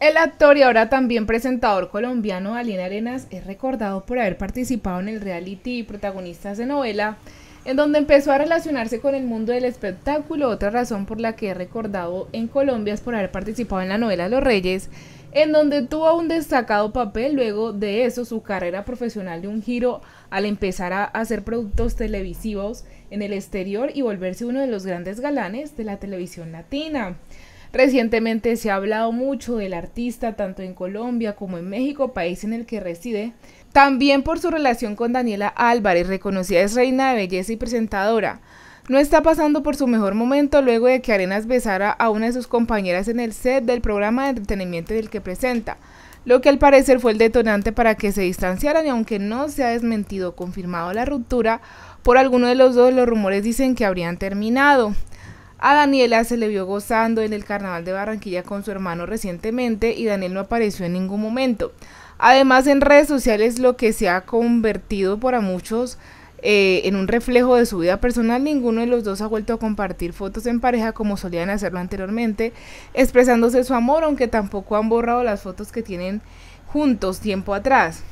El actor y ahora también presentador colombiano Alien Arenas es recordado por haber participado en el reality y protagonistas de novela, en donde empezó a relacionarse con el mundo del espectáculo. Otra razón por la que es recordado en Colombia es por haber participado en la novela Los Reyes, en donde tuvo un destacado papel. Luego de eso, su carrera profesional de un giro al empezar a hacer productos televisivos en el exterior y volverse uno de los grandes galanes de la televisión latina. Recientemente se ha hablado mucho del artista tanto en Colombia como en México, país en el que reside, también por su relación con Daniela Álvarez, reconocida es reina de belleza y presentadora. No está pasando por su mejor momento luego de que Arenas besara a una de sus compañeras en el set del programa de entretenimiento del que presenta, lo que al parecer fue el detonante para que se distanciaran y aunque no se ha desmentido o confirmado la ruptura, por alguno de los dos los rumores dicen que habrían terminado. A Daniela se le vio gozando en el carnaval de Barranquilla con su hermano recientemente y Daniel no apareció en ningún momento. Además en redes sociales lo que se ha convertido para muchos eh, en un reflejo de su vida personal, ninguno de los dos ha vuelto a compartir fotos en pareja como solían hacerlo anteriormente, expresándose su amor, aunque tampoco han borrado las fotos que tienen juntos tiempo atrás.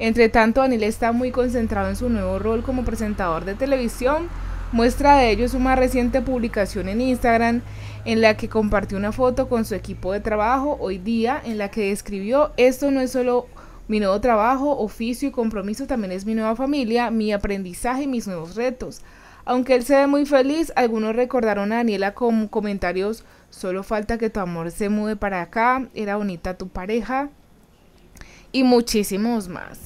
Entre tanto, Daniel está muy concentrado en su nuevo rol como presentador de televisión, Muestra de ello es una reciente publicación en Instagram en la que compartió una foto con su equipo de trabajo hoy día en la que describió esto no es solo mi nuevo trabajo, oficio y compromiso, también es mi nueva familia, mi aprendizaje y mis nuevos retos. Aunque él se ve muy feliz, algunos recordaron a Daniela con comentarios, solo falta que tu amor se mude para acá, era bonita tu pareja y muchísimos más.